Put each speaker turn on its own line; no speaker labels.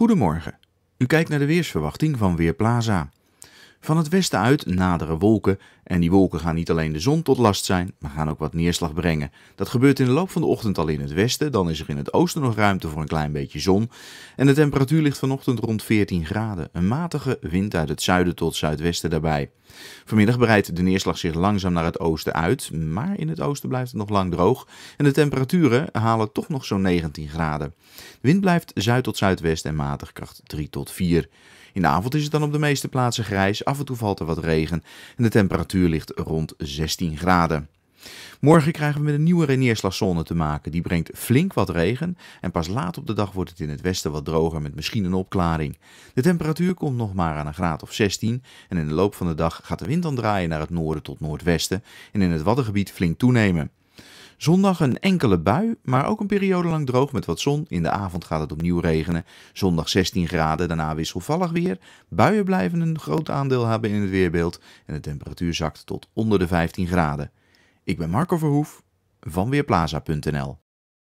Goedemorgen. U kijkt naar de weersverwachting van Weerplaza. Van het westen uit naderen wolken en die wolken gaan niet alleen de zon tot last zijn, maar gaan ook wat neerslag brengen. Dat gebeurt in de loop van de ochtend al in het westen, dan is er in het oosten nog ruimte voor een klein beetje zon. En de temperatuur ligt vanochtend rond 14 graden, een matige wind uit het zuiden tot zuidwesten daarbij. Vanmiddag breidt de neerslag zich langzaam naar het oosten uit, maar in het oosten blijft het nog lang droog en de temperaturen halen toch nog zo'n 19 graden. De wind blijft zuid tot zuidwest en matig kracht 3 tot 4. In de avond is het dan op de meeste plaatsen grijs, af en toe valt er wat regen en de temperatuur ligt rond 16 graden. Morgen krijgen we met een nieuwe neerslagzone te maken. Die brengt flink wat regen en pas laat op de dag wordt het in het westen wat droger met misschien een opklaring. De temperatuur komt nog maar aan een graad of 16 en in de loop van de dag gaat de wind dan draaien naar het noorden tot noordwesten en in het Waddengebied flink toenemen. Zondag een enkele bui, maar ook een periode lang droog met wat zon. In de avond gaat het opnieuw regenen. Zondag 16 graden, daarna wisselvallig weer. Buien blijven een groot aandeel hebben in het weerbeeld en de temperatuur zakt tot onder de 15 graden. Ik ben Marco Verhoef van Weerplaza.nl